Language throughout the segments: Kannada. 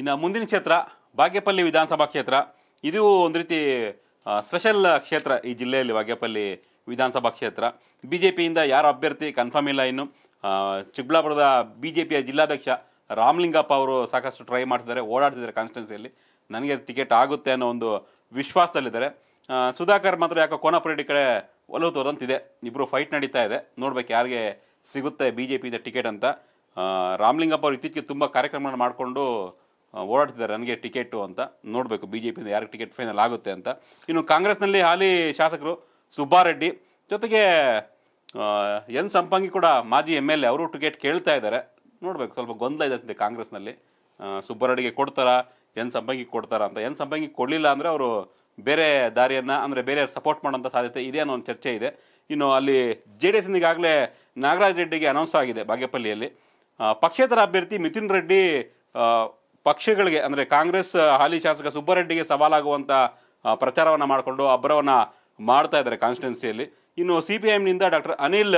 ಇನ್ನು ಮುಂದಿನ ಕ್ಷೇತ್ರ ಬಾಗೇಪಲ್ಲಿ ವಿಧಾನಸಭಾ ಕ್ಷೇತ್ರ ಇದು ಒಂದು ರೀತಿ ಸ್ಪೆಷಲ್ ಕ್ಷೇತ್ರ ಈ ಜಿಲ್ಲೆಯಲ್ಲಿ ಬಾಗೇಪಲ್ಲಿ ವಿಧಾನಸಭಾ ಕ್ಷೇತ್ರ ಬಿ ಜೆ ಪಿಯಿಂದ ಯಾರು ಅಭ್ಯರ್ಥಿ ಕನ್ಫರ್ಮ್ ಇಲ್ಲ ಇನ್ನು ಚಿಕ್ಕಬಳ್ಳಾಪುರದ ಬಿ ಜೆ ಪಿಯ ಜಿಲ್ಲಾಧ್ಯಕ್ಷ ರಾಮಲಿಂಗಪ್ಪ ಅವರು ಸಾಕಷ್ಟು ಟ್ರೈ ಮಾಡ್ತಿದ್ದಾರೆ ಓಡಾಡ್ತಿದ್ದಾರೆ ಕಾನ್ಸ್ಟಿಟ್ಯೂನ್ಸಿಯಲ್ಲಿ ನನಗೆ ಟಿಕೆಟ್ ಆಗುತ್ತೆ ಅನ್ನೋ ಒಂದು ವಿಶ್ವಾಸದಲ್ಲಿದ್ದಾರೆ ಸುಧಾಕರ್ ಮಾತ್ರ ಯಾಕೋ ಕೋನಪುರಡಿ ಕಡೆ ಒಲವು ತೋದಂತಿದೆ ಇಬ್ಬರು ಫೈಟ್ ನಡೀತಾ ಇದೆ ನೋಡ್ಬೇಕು ಯಾರಿಗೆ ಸಿಗುತ್ತೆ ಬಿ ಜೆ ಪಿಯಿಂದ ಟಿಕೆಟ್ ಅಂತ ರಾಮಲಿಂಗಪ್ಪ ಅವರು ಇತ್ತೀಚೆಗೆ ತುಂಬ ಕಾರ್ಯಕ್ರಮಗಳನ್ನು ಮಾಡಿಕೊಂಡು ಓಡಾಡ್ತಿದ್ದಾರೆ ನನಗೆ ಟಿಕೆಟು ಅಂತ ನೋಡಬೇಕು ಬಿ ಜೆ ಪಿಯಿಂದ ಯಾರಿಗೆ ಟಿಕೆಟ್ ಫೈನಲ್ ಆಗುತ್ತೆ ಅಂತ ಇನ್ನು ಕಾಂಗ್ರೆಸ್ನಲ್ಲಿ ಹಾಲಿ ಶಾಸಕರು ಸುಬ್ಬಾರೆಡ್ಡಿ ಜೊತೆಗೆ ಎನ್ ಸಂಪಂಗಿ ಕೂಡ ಮಾಜಿ ಎಮ್ ಎಲ್ ಎ ಅವರು ಟಿಕೆಟ್ ಕೇಳ್ತಾ ಇದ್ದಾರೆ ನೋಡಬೇಕು ಸ್ವಲ್ಪ ಗೊಂದಲ ಇದೆ ಕಾಂಗ್ರೆಸ್ನಲ್ಲಿ ಸುಬ್ಬಾರೆಡ್ಡಿಗೆ ಕೊಡ್ತಾರಾ ಎನ್ ಸಂಪಂಗಿ ಕೊಡ್ತಾರಾ ಅಂತ ಎನ್ ಸಂಪಂಗಿ ಕೊಡಲಿಲ್ಲ ಅಂದರೆ ಅವರು ಬೇರೆ ದಾರಿಯನ್ನು ಅಂದರೆ ಬೇರೆ ಸಪೋರ್ಟ್ ಮಾಡೋಂಥ ಸಾಧ್ಯತೆ ಇದೆ ಅನ್ನೋ ಒಂದು ಚರ್ಚೆ ಇದೆ ಇನ್ನು ಅಲ್ಲಿ ಜೆ ಡಿ ಎಸ್ ನಾಗರಾಜ್ ರೆಡ್ಡಿಗೆ ಅನೌನ್ಸ್ ಆಗಿದೆ ಬಾಗೇಪಲ್ಲಿಯಲ್ಲಿ ಪಕ್ಷೇತರ ಅಭ್ಯರ್ಥಿ ಮಿಥಿನ್ ರೆಡ್ಡಿ ಪಕ್ಷಗಳಿಗೆ ಅಂದರೆ ಕಾಂಗ್ರೆಸ್ ಹಾಲಿ ಶಾಸಕ ಸುಬ್ಬರೆಡ್ಡಿಗೆ ಸವಾಲಾಗುವಂಥ ಪ್ರಚಾರವನ್ನು ಮಾಡಿಕೊಂಡು ಅಬ್ಬರವನ್ನು ಮಾಡ್ತಾ ಇದ್ದಾರೆ ಕಾನ್ಸ್ಟಿಟ್ಯುನ್ಸಿಯಲ್ಲಿ ಇನ್ನು ಸಿ ಪಿ ಎಮ್ನಿಂದ ಡಾಕ್ಟರ್ ಅನಿಲ್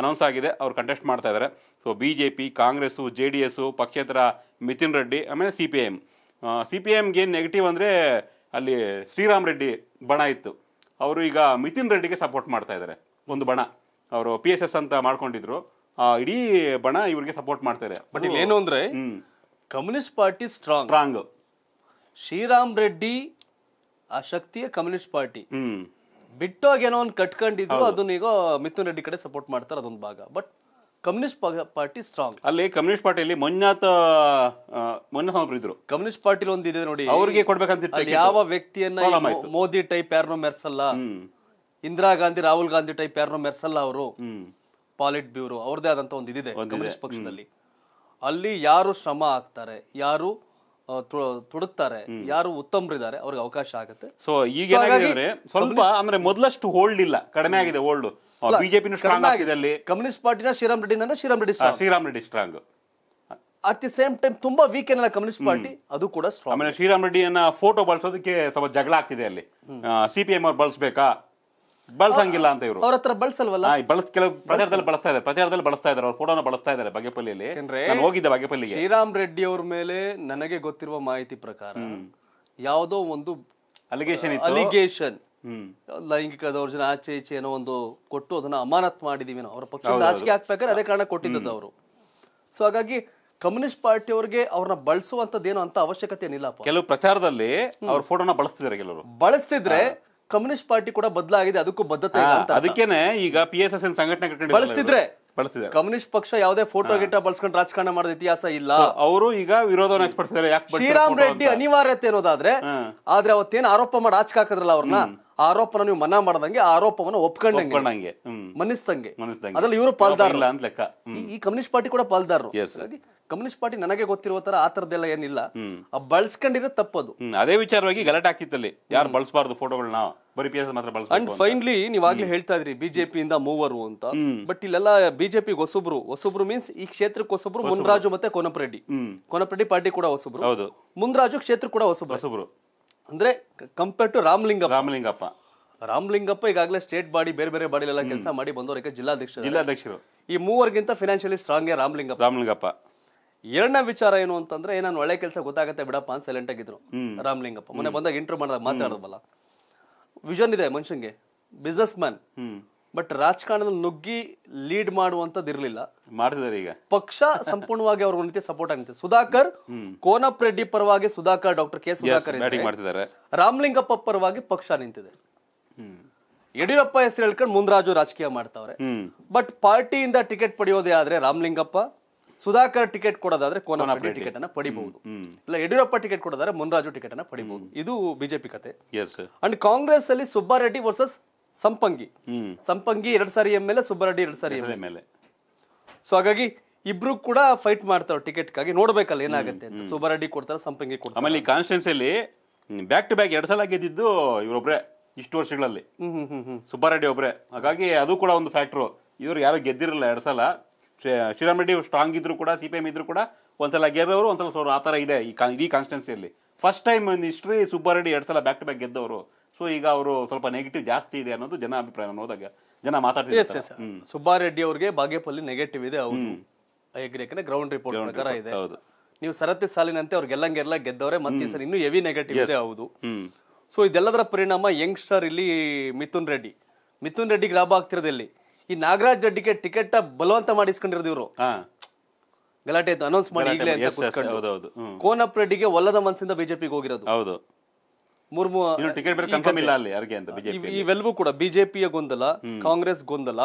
ಅನೌನ್ಸ್ ಆಗಿದೆ ಅವರು ಕಂಟೆಸ್ಟ್ ಮಾಡ್ತಾ ಇದ್ದಾರೆ so B J P Congress J D S ಪಕ್ಷೇತರ ಮಿಥಿನ್ ರೆಡ್ಡಿ ಆಮೇಲೆ C P M C P ಎಮ್ಗೆ ಏನು ನೆಗೆಟಿವ್ ಅಂದರೆ ಅಲ್ಲಿ ಶ್ರೀರಾಮ್ ರೆಡ್ಡಿ ಬಣ ಇತ್ತು ಅವರು ಈಗ ಮಿಥಿನ್ ರೆಡ್ಡಿಗೆ ಸಪೋರ್ಟ್ ಮಾಡ್ತಾ ಇದ್ದಾರೆ ಒಂದು ಬಣ ಅವರು ಪಿ ಎಸ್ ಎಸ್ ಅಂತ ಮಾಡ್ಕೊಂಡಿದ್ರು ಇಡೀ ಬಣ ಇವ್ರಿಗೆ ಸಪೋರ್ಟ್ ಇದ್ದಾರೆ ಬಟ್ ಇಲ್ಲಿ ಏನು ಅಂದರೆ communist party strong strong Sriram Reddy ಆ ಶಕ್ತಿಯ ಕಮ್ಯುನಿಸ್ಟ್ ಪಾರ್ಟಿ ಬಿಟ್ಟೋಗಿ ಏನೋ ಒಂದು ಕಟ್ಕೊಂಡಿದ್ರು ಅದನ್ನ ಈಗ ಮಿಥುನ್ ರೆಡ್ಡಿ ಕಡೆ ಸಪೋರ್ಟ್ ಮಾಡ್ತಾರೆ ಅದೊಂದು ಭಾಗ ಬಟ್ ಕಮ್ಯುನಿಸ್ಟ್ ಪಾರ್ಟಿ ಸ್ಟ್ರಾಂಗ್ ಅಲ್ಲಿ ಕಮ್ಯುನಿಸ್ಟ್ ಪಾರ್ಟಿಯಲ್ಲಿ ಮಂಜಾತ ಮಂಜುನಾಥ್ ಇದ್ರು ಕಮ್ಯುನಿಸ್ಟ್ ಪಾರ್ಟಿಲಿ ಒಂದಿದೆ ನೋಡಿ ಅವ್ರಿಗೆ ಕೊಡ್ಬೇಕಂತ ಯಾವ ವ್ಯಕ್ತಿಯನ್ನ ಮೋದಿ ಟೈಪ್ ಯಾರನ್ನೋ ಮೆರೆಸಲ್ಲ ಇಂದಿರಾ ಗಾಂಧಿ ರಾಹುಲ್ ಗಾಂಧಿ ಟೈಪ್ ಯಾರನ್ನೋ ಮೆರೆಸಲ್ಲ ಅವರು ಪಾಲಿಟ್ ಬ್ಯೂರೋ ಅವ್ರದೇ ಆದಂತ ಒಂದು ಇದಿದೆ ಕಮ್ಯುನಿಸ್ಟ್ ಪಕ್ಷದಲ್ಲಿ ಅಲ್ಲಿ ಯಾರು ಶ್ರಮ ಆಗ್ತಾರೆ ಯಾರು ತುಡುಕ್ತಾರೆ ಯಾರು ಉತ್ತಮರಿದ್ದಾರೆ ಅವ್ರಿಗೆ ಅವಕಾಶ ಆಗುತ್ತೆ ಸೊ ಈಗ ಸ್ವಲ್ಪ ಅಂದ್ರೆ ಮೊದಲಷ್ಟು ಹೋಲ್ಡ್ ಇಲ್ಲ ಕಡಿಮೆ ಆಗಿದೆ ಹೋಲ್ಡ್ ಬಿಜೆಪಿ ಸ್ಟ್ರಾಂಗ್ ಆಗಿದೆ ಅಲ್ಲಿ ಕಮ್ಯುನಿಸ್ಟ್ ಪಾರ್ಟಿನ Sriram Reddy Sriram Reddy Sriram Reddy strong at the same time ತುಂಬಾ ವೀಕ್ ಏನಲ್ಲ ಕಮ್ಯುನಿಸ್ಟ್ ಪಾರ್ಟಿ ಅದು ಕೂಡ ಆಮೇಲೆ ಶ್ರೀರಾಮ್ ರೆಡ್ಡಿಯನ್ನ ಫೋಟೋ ಬಳಸೋದಕ್ಕೆ ಸ್ವಲ್ಪ ಜಗಳ ಆಗ್ತಿದೆ ಅಲ್ಲಿ ಸಿಪಿಎಂ ಅವ್ರು ಬಳಸಬೇಕಾ ಬಳಸಂಗಿಲ್ಲ ಅಂತ ಇವರು ಅವ್ರ ಹತ್ರ ಬಳಸಲ್ವಲ್ಲ ಬಳಸ್ ಕೆಲವು ಪ್ರಚಾರದಲ್ಲಿ ಬಳಸ್ತಾ ಇದ್ದಾರೆ ಪ್ರಚಾರದಲ್ಲಿ ಬಳಸ್ತಾ ಇದ್ದಾರೆ ಅವ್ರ ಫೋಟೋನ ಬಳಸ್ತಾ ಇದ್ದಾರೆ ಬಾಗೇಪಲ್ಲಿಯಲ್ಲಿ ನಾನು ಹೋಗಿದ್ದೆ ಬಾಗೇಪಲ್ಲಿಗೆ ಶ್ರೀರಾಮ್ ರೆಡ್ಡಿ ಅವ್ರ ಮೇಲೆ ನನಗೆ ಗೊತ್ತಿರುವ ಮಾಹಿತಿ ಪ್ರಕಾರ ಯಾವುದೋ ಒಂದು ಅಲಿಗೇಷನ್ ಅಲಿಗೇಷನ್ ಲೈಂಗಿಕ ದೌರ್ಜನ್ಯ ಆಚೆ ಈಚೆ ಏನೋ ಒಂದು ಕೊಟ್ಟು ಅದನ್ನ ಅಮಾನತ್ ಮಾಡಿದೀವಿ ನಾವು ಅವರ ಪಕ್ಷ ರಾಜಕೀಯ ಹಾಕ್ಬೇಕಾದ್ರೆ ಅದೇ ಕಾರಣ ಕೊಟ್ಟಿದ್ದದ್ದು ಅವರು ಸೊ ಹಾಗಾಗಿ ಕಮ್ಯುನಿಸ್ಟ್ ಪಾರ್ಟಿ ಅವ್ರಿಗೆ ಅವ್ರನ್ನ ಏನೋ ಅಂತ ಅವಶ್ಯಕತೆ ಏನಿಲ್ಲ ಕೆಲವು ಪ್ರಚಾರದಲ್ಲಿ ಅವ್ರ ಫೋಟೋನ ಬಳಸ್ತಿದ್ದಾರೆ ಕೆಲವರು ಬಳಸ್ತಿದ್ರೆ ಕಮ್ಯುನಿಸ್ಟ್ ಪಾರ್ಟಿ ಕೂಡ ಬದಲಾಗಿದೆ ಅದಕ್ಕೂ ಬದ್ಧತೆ ಅಂತ ಅದಕ್ಕೇನೆ ಈಗ ಪಿ ಎಸ್ ಎಸ್ ಎನ್ ಸಂಘಟನೆ ಬಳಸಿದ್ರೆ ಕಮ್ಯುನಿಸ್ಟ್ ಪಕ್ಷ ಯಾವುದೇ ಫೋಟೋ ಗಿಟ್ಟ ಬಳಸ್ಕೊಂಡು ರಾಜಕಾರಣ ಮಾಡೋದ ಇತಿಹಾಸ ಇಲ್ಲ ಅವರು ಈಗ ವಿರೋಧವನ್ನು ಶ್ರೀರಾಮ್ ರೆಡ್ಡಿ ಅನಿವಾರ್ಯತೆ ಅನ್ನೋದಾದ್ರೆ ಆದ್ರೆ ಅವತ್ತೇನ್ ಆರೋಪ ಮಾಡಿ ಆಚೆ ಅವ್ರನ್ನ ಆರೋಪನ ನೀವು ಮನ್ನಾ ಮಾಡದಂಗೆ ಆರೋಪವನ್ನ ಒಪ್ಕೊಂಡ್ ಮನ್ನಿಸ್ದಂಗೆ ಅದ್ರಲ್ಲಿ ಇವರು ಪಾಲ್ದಾರ ಈ ಕಮ್ಯುನಿಸ್ಟ್ ಪಾರ್ಟಿ ಕೂಡ ಪಾಲ್ದಾರರು ಕಮ್ಯುನಿಸ್ಟ್ ಪಾರ್ಟಿ ನನಗೆ ಗೊತ್ತಿರುವ ತರ ಆ ತರದ್ದೆಲ್ಲ ಏನಿಲ್ಲ ಬಳಸ್ಕೊಂಡಿರೋ ತಪ್ಪದು ಅದೇ ವಿಚಾರವಾಗಿ ಗಲಾಟೆ ಆಗ್ತಿತ್ತಲ್ಲಿ ಯಾರು ಬಳಸಬಾರ್ದು ಫೋಟೋಗಳನ್ನ ಬರೀ ಪಿ ಮಾತ್ರ ಅಂಡ್ ಫೈನ್ಲಿ ನೀವಾಗ್ಲೇ ಹೇಳ್ತಾ ಇದ್ರಿ ಬಿಜೆಪಿ ಇಂದ ಮೂವರು ಅಂತ ಬಟ್ ಇಲ್ಲೆಲ್ಲ ಬಿಜೆಪಿ ಹೊಸಬ್ರು ಹೊಸಬ್ರು ಮೀನ್ಸ್ ಈ ಕ್ಷೇತ್ರಕ್ಕೆ ಹೊಸಬ್ರು ಮುನ್ರಾಜು ಮತ್ತೆ ಕೊನಪರೆಡ್ಡಿ ಕೊನಪರೆಡ್ಡಿ ಪಾರ್ಟಿ ಕೂಡ ಹೊಸಬ್ರು ಹೌದು ಮುನ್ರಾಜು ಕ್ಷೇತ್ರ ಕೂಡ ಹೊಸಬ್ರು ಅಂದ್ರೆ ಕಂಪೇರ್ ಟು ರಾಮಲಿಂಗಪ್ಪ ರಾಮಲಿಂಗಪ್ಪ ರಾಮಲಿಂಗಪ್ಪ ಈಗಾಗಲೇ ಸ್ಟೇಟ್ ಬಾಡಿ ಬೇರೆ ಬೇರೆ ಬಾಡಿಲೆಲ್ಲ ಕೆಲಸ ಮಾಡಿ ಬಂದವರಿಗೆ ಜಿಲ್ಲಾಧ್ಯಕ್ಷ ಜಿಲ್ಲಾಧ್ಯಕ್ಷರು ಈ ಮೂವರಿಗಿಂತ ಫಿನಾನ್ಷಿಯಲಿ ಸ್ಟ್ರಾಂಗ್ ರಾಮಲಿಂಗಪ್ಪ ರಾಮಲಿಂಗಪ್ಪ ಎರಡನೇ ವಿಚಾರ ಏನು ಅಂತಂದ್ರೆ ಏನಾದ್ರು ಒಳ್ಳೆ ಕೆಲಸ ಗೊತ್ತಾಗತ್ತೆ ಬಿಡಪ್ಪ ಅಂತ ಸೈಲೆಂಟ್ ಆಗಿದ್ರು ರಾಮಲಿಂಗಪ್ಪ ಮೊನ್ನೆ ಬಂದಾಗ ಇಂಟರ್ವ್ಯೂ ಮಾಡಿದಾಗ ಮಾತಾಡೋದಲ್ಲ ವಿಷನ್ ಇದೆ ಮನುಷ್ಯಂಗೆ ಬಿಸ್ನೆಸ್ ಮ್ಯಾನ್ ಬಟ್ ರಾಜಕಾರಣದಲ್ಲಿ ನುಗ್ಗಿ ಲೀಡ್ ಮಾಡುವಂತದ್ದು ಇರಲಿಲ್ಲ ಮಾಡ್ತಿದ್ದಾರೆ ಈಗ ಪಕ್ಷ ಸಂಪೂರ್ಣವಾಗಿ ಅವ್ರ ಸಪೋರ್ಟ್ ಆಗುತ್ತೆ ಸುಧಾಕರ್ ಕೋನಪ್ ರೆಡ್ಡಿ ಪರವಾಗಿ ಸುಧಾಕರ್ ಡಾಕ್ಟರ್ ಕೆ ಸುಧಾಕರ್ ರಾಮಲಿಂಗಪ್ಪ ಪರವಾಗಿ ಪಕ್ಷ ನಿಂತಿದೆ ಯಡಿಯೂರಪ್ಪ ಹೆಸರು ಹೇಳ್ಕೊಂಡು ಮುಂದ್ರಾಜು ರಾಜಕೀಯ ಮಾಡ್ತಾವ್ರೆ ಬಟ್ ಪಾರ್ಟಿಯಿಂದ ಟಿಕೆಟ್ ಪಡೆಯೋದೇ ಆದ್ರೆ ರಾಮಲಿಂಗಪ್ಪ ಸುಧಾಕರ್ ಟಿಕೆಟ್ ಕೊಡೋದಾದ್ರೆ ಕೋನಪ್ಪ ಟಿಕೆಟ್ ಅನ್ನ ಪಡಿಬಹುದು ಇಲ್ಲ ಯಡಿಯೂರಪ್ಪ ಟಿಕೆಟ್ ಕೊಡೋದಾದ್ರೆ ಮುನ್ರಾಜು ಟಿಕೆಟ್ ಅನ್ನ ಪಡಿಬಹುದು ಇದು ಬಿಜೆಪಿ ಕತೆ ಅಂಡ್ ಕಾಂಗ್ರೆಸ್ ಅಲ್ಲಿ ಸುಬ್ಬಾರೆಡ್ಡಿ ವರ್ಸಸ್ ಸಂಪಂಗಿ ಸಂಪಂಗಿ ಎರಡ್ ಸಾರಿ ಎಂ ಎಲ್ ಎ ಸುಬ್ಬಾರೆಡ್ಡಿ ಎರಡ್ ಸಾರಿ ಎಂ ಎಲ್ ಎ ಸೊ ಹಾಗಾಗಿ ಇಬ್ರು ಕೂಡ ಫೈಟ್ ಮಾಡ್ತಾರೆ ಟಿಕೆಟ್ ಗಾಗಿ ನೋಡ್ಬೇಕಲ್ಲ ಏನಾಗುತ್ತೆ ಸುಬ್ಬಾರೆಡ್ಡಿ ಕೊಡ್ತಾರೆ ಸಂಪಂಗಿ ಕೊಡ್ತಾರೆ ಆಮೇಲೆ ಈ ಬ್ಯಾಕ್ ಟು ಬ್ಯಾಕ್ ಎರಡ್ ಸಲ ಗೆದ್ದಿದ್ದು ಇವರೊಬ್ರೆ ಇಷ್ಟು ವರ್ಷಗಳಲ್ಲಿ ಸುಬ್ಬಾರೆಡ್ಡಿ ಒಬ್ರೆ ಹಾಗಾಗಿ ಅದು ಕೂಡ ಒಂದು ಫ್ಯಾಕ್ಟ್ರು ಇವರು ಯಾರು ಗೆದ್ದಿರಲ್ಲ ಎರಡ್ ಸಲ ಶ್ರೀರಾಮ್ ರೆಡ್ಡಿ ಸ್ಟ್ರಾಂಗ್ ಇದ್ರು ಕೂಡ ಸಿ ಪಿ ಇದ್ರು ಕೂಡ ಒಂದ್ಸಲ ಗೆದ್ದವರು ಒಂದ್ಸಲ ಸೋರು ಆ ತರ ಇದೆ ಈ ಕಾನ್ಸ್ಟೆನ್ಸಿ ಇಡೀ ಫಸ್ಟ್ ಟೈಮ್ ಹಿಸ್ಟ್ರಿ ಸುಬ್ಬಾರೆಡ್ಡಿ ಎರಡು ಸಲ ಬ್ಯಾಕ್ ಟು ಬ್ಯಾಕ್ ಗೆದ್ದವರು ಸೊ ಈಗ ಅವರು ಸ್ವಲ್ಪ ನೆಗೆಟಿವ್ ಜಾಸ್ತಿ ಇದೆ ಅನ್ನೋದು ಜನ ಅಭಿಪ್ರಾಯ ನೋಡಿದಾಗ ಜನ ಮಾತಾಡ್ತಾರೆ ಸುಬ್ಬಾರೆಡ್ಡಿ ಅವ್ರಿಗೆ ಬಾಗೇಪಲ್ಲಿ ನೆಗೆಟಿವ್ ಇದೆ ಹೌದು ಯಾಕಂದ್ರೆ ಗ್ರೌಂಡ್ ರಿಪೋರ್ಟ್ ಪ್ರಕಾರ ಇದೆ ಹೌದು ನೀವು ಸರತಿ ಸಾಲಿನಂತೆ ಅವ್ರು ಎಲ್ಲಂಗೆಲ್ಲ ಗೆದ್ದವ್ರೆ ಮತ್ತೆ ಸರ್ ಇನ್ನೂ ಹೆವಿ ನೆಗೆಟಿವ್ ಇದೆ ಹೌದು ಸೊ ಇದೆಲ್ಲದರ ಪರಿಣಾಮ ಯಂಗ್ಸ್ಟರ್ ಇಲ್ಲಿ ಮಿಥುನ್ ರೆಡ್ಡಿ ಮಿಥುನ್ ರೆಡ್ಡಿಗೆ ಲಾಭ ಇಲ್ಲಿ ಈ ನಾಗರಾಜ್ ರೆಡ್ಡಿಗೆ ಟಿಕೆಟ್ ಬಲವಂತ ಮಾಡಿಸ್ಕೊಂಡಿರೋದು ಇವರು ಗಲಾಟೆ ಅನೌನ್ಸ್ ಮಾಡಿ ಈಗಲೇ ಕೋನಪ್ಪ ರೆಡ್ಡಿಗೆ ಒಲ್ಲದ ಮನಸ್ಸಿಂದ ಬಿಜೆಪಿಗೆ ಹೋಗಿರೋದು ಹೌದು ಮುರ್ಮು ಟಿಕೆಟ್ ಅಲ್ಲಿ ಯಾರಿಗೆ ಇವೆಲ್ಲವೂ ಕೂಡ ಬಿಜೆಪಿಯ ಗೊಂದಲ ಕಾಂಗ್ರೆಸ್ ಗೊಂದಲ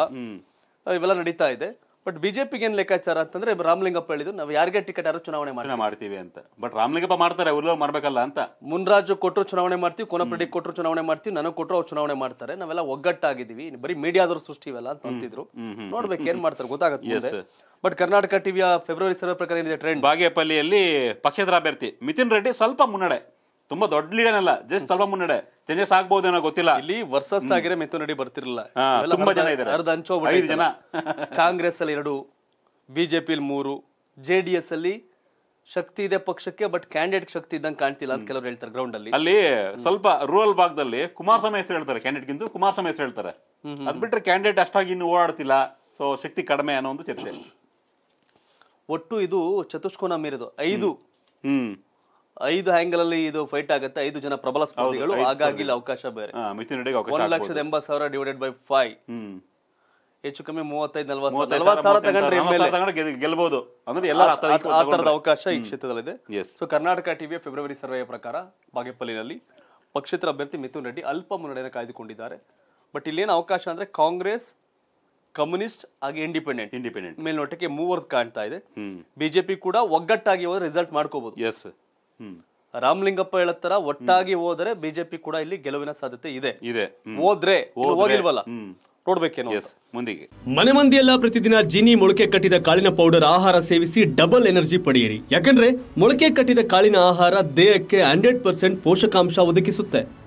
ಇವೆಲ್ಲ ನಡೀತಾ ಇದೆ ಬಟ್ ಬಿಜೆಪಿಗೆ ಏನ್ ಲೆಕ್ಕಾಚಾರ ಅಂತಂದ್ರೆ ರಾಮಲಿಂಗಪ್ಪ ಹೇಳಿದ್ರು ನಾವು ಯಾರಿಗೆ ಟಿಕೆಟ್ ಯಾರು ಚುನಾವಣೆ ಮಾಡ್ತೀವಿ ಅಂತ ಬಟ್ ರಾಮಲಿಂಗಪ್ಪ ಮಾಡ್ತಾರೆ ಅವ್ರು ಮಾಡ್ಬೇಕಲ್ಲ ಅಂತ ಮುನ್ರಾಜು ಕೊಟ್ಟರು ಚುನಾವಣೆ ಮಾಡ್ತೀವಿ ಕೊನಪಡಿ ಕೊಟ್ಟರು ಚುನಾವಣೆ ಮಾಡ್ತೀವಿ ನನಗೆ ಕೊಟ್ಟರು ಅವ್ರು ಚುನಾವಣೆ ಮಾಡ್ತಾರೆ ನಾವೆಲ್ಲ ಒಗ್ಗಟ್ಟಾಗಿದ್ದೀವಿ ಬರೀ ಮೀಡಿಯಾದವ್ರು ಸೃಷ್ಟಿ ಅಲ್ಲ ಅಂತ ಅಂತಿದ್ರು ನೋಡ್ಬೇಕು ಏನ್ ಮಾಡ್ತಾರೆ ಗೊತ್ತಾಗುತ್ತೆ ಬಟ್ ಕರ್ನಾಟಕ ಟಿವಿಯ ಫೆಬ್ರವರಿ ಸರ್ವೆ ಪ್ರಕಾರ ಏನಿದೆ ಟ್ರೆಂಡ್ ಬಾಗೇಪಲ್ಲಿಯಲ್ಲಿ ಪಕ್ಷೇತರ ಅಭ್ಯರ್ಥಿ ಮಿತಿನ್ ರೆಡ್ಡಿ ಸ್ವಲ್ಪ ಮುನ್ನಡೆ ತುಂಬಾ ದೊಡ್ಡ ಲೀಡನ್ ಏನಲ್ಲ ಜಸ್ಟ್ ಸ್ವಲ್ಪ ಮುನ್ನಡೆ ಚೇಂಜಸ್ ಆಗ್ಬಹುದೇನೋ ಗೊತ್ತಿಲ್ಲ ಇಲ್ಲಿ ವರ್ಸಸ್ ಆಗಿರೋ ಮೆತ್ತು ನಡಿ ಬರ್ತಿರಲಿಲ್ಲ ತುಂಬಾ ಜನ ಇದ್ದಾರೆ ಅರ್ಧ ಅಂಚೋ ಐದು ಜನ ಕಾಂಗ್ರೆಸ್ ಅಲ್ಲಿ ಎರಡು ಬಿಜೆಪಿಲಿ ಮೂರು ಜೆ ಡಿ ಎಸ್ ಅಲ್ಲಿ ಶಕ್ತಿ ಇದೆ ಪಕ್ಷಕ್ಕೆ ಬಟ್ ಕ್ಯಾಂಡಿಡೇಟ್ ಶಕ್ತಿ ಇದ್ದಂಗೆ ಕಾಣ್ತಿಲ್ಲ ಅಂತ ಕೆಲವರು ಹೇಳ್ತಾರೆ ಗ್ರೌಂಡ್ ಅಲ್ಲಿ ಅಲ್ಲಿ ಸ್ವಲ್ಪ ರೂರಲ್ ಭಾಗದಲ್ಲಿ ಕುಮಾರಸ್ವಾಮಿ ಹೆಸರು ಹೇಳ್ತಾರೆ ಕ್ಯಾಂಡಿಡೇಟ್ ಗಿಂತ ಕುಮಾರಸ್ವಾಮಿ ಹೆಸರು ಹೇಳ್ತಾರೆ ಅದ್ ಬಿಟ್ರೆ ಕ್ಯಾಂಡಿಡೇಟ್ ಅಷ್ಟಾಗಿ ಇನ್ನು ಓಡಾಡ್ತಿಲ್ಲ ಸೊ ಶಕ್ತಿ ಕಡಿಮೆ ಅನ್ನೋ ಒಂದು ಚರ್ಚೆ ಒಟ್ಟು ಇದು ಚತುಷ್ಕೋನ ಮೀರಿದು ಐದು ಹ್ಮ್ ಐದು ಅಲ್ಲಿ ಇದು ಫೈಟ್ ಆಗುತ್ತೆ ಐದು ಜನ ಪ್ರಬಲ ಸ್ಪರ್ಧಿಗಳು ಹಾಗಾಗಿ ಅವಕಾಶ ಬೇರೆ ಒಂದು ಲಕ್ಷದ ಎಂಬತ್ತು ಸಾವಿರ ಡಿವೈಡೆಡ್ ಬೈ ಫೈವ್ ಹೆಚ್ಚು ಕಮ್ಮಿ ಮೂವತ್ತೈದು ಅಂದ್ರೆ ಆ ತರದ ಅವಕಾಶ ಈ ಕ್ಷೇತ್ರದಲ್ಲಿದೆ ಸೊ ಕರ್ನಾಟಕ ಟಿವಿಯ ಫೆಬ್ರವರಿ ಸರ್ವೆಯ ಪ್ರಕಾರ ಬಾಗೇಪಲ್ಲಿನಲ್ಲಿ ಪಕ್ಷೇತರ ಅಭ್ಯರ್ಥಿ ಮಿಥುನ್ ರೆಡ್ಡಿ ಅಲ್ಪ ಮುನ್ನಡೆಯನ್ನು ಕಾಯ್ದುಕೊಂಡಿದ್ದಾರೆ ಬಟ್ ಇಲ್ಲಿ ಏನು ಅವಕಾಶ ಅಂದ್ರೆ ಕಾಂಗ್ರೆಸ್ ಕಮ್ಯುನಿಸ್ಟ್ ಹಾಗೆ ಇಂಡಿಪೆಂಡೆಂಟ್ ಇಂಡಿಪೆಂಡೆಂಟ್ ಮೇಲ್ನೋಟಕ್ಕೆ ಮೂವರ್ದು ಕಾಣ್ತಾ ಇದೆ ಬಿಜೆಪಿ ಕೂಡ ಒಗ್ಗಟ್ಟಾಗಿ ಹೋದ್ರೆ ರಿಸಲ್ಟ್ ಮಾಡ್ಕೋಬಹುದು ರಾಮಲಿಂಗಪ್ಪ ಹೇಳತ್ತರ ಒಟ್ಟಾಗಿ ಹೋದ್ರೆ ಬಿಜೆಪಿ ಕೂಡ ಇಲ್ಲಿ ಗೆಲುವಿನ ಸಾಧ್ಯತೆ ಇದೆ ಇದೆ ಹೋದ್ರೆ ಹೋಗಿಲ್ವಲ್ಲ ನೋಡ್ಬೇಕೇನು ಮುಂದಿಗೆ ಮನೆ ಮಂದಿಯೆಲ್ಲ ಪ್ರತಿದಿನ ಜಿನಿ ಮೊಳಕೆ ಕಟ್ಟಿದ ಕಾಳಿನ ಪೌಡರ್ ಆಹಾರ ಸೇವಿಸಿ ಡಬಲ್ ಎನರ್ಜಿ ಪಡೆಯಿರಿ ಯಾಕಂದ್ರೆ ಮೊಳಕೆ ಕಟ್ಟಿದ ಕಾಳಿನ ಆಹಾರ ದೇಹಕ್ಕೆ ಹಂಡ್ರೆಡ್ ಪರ್ಸೆಂಟ್ ಪೋಷಕಾಂಶ ಒದಗಿಸುತ್ತೆ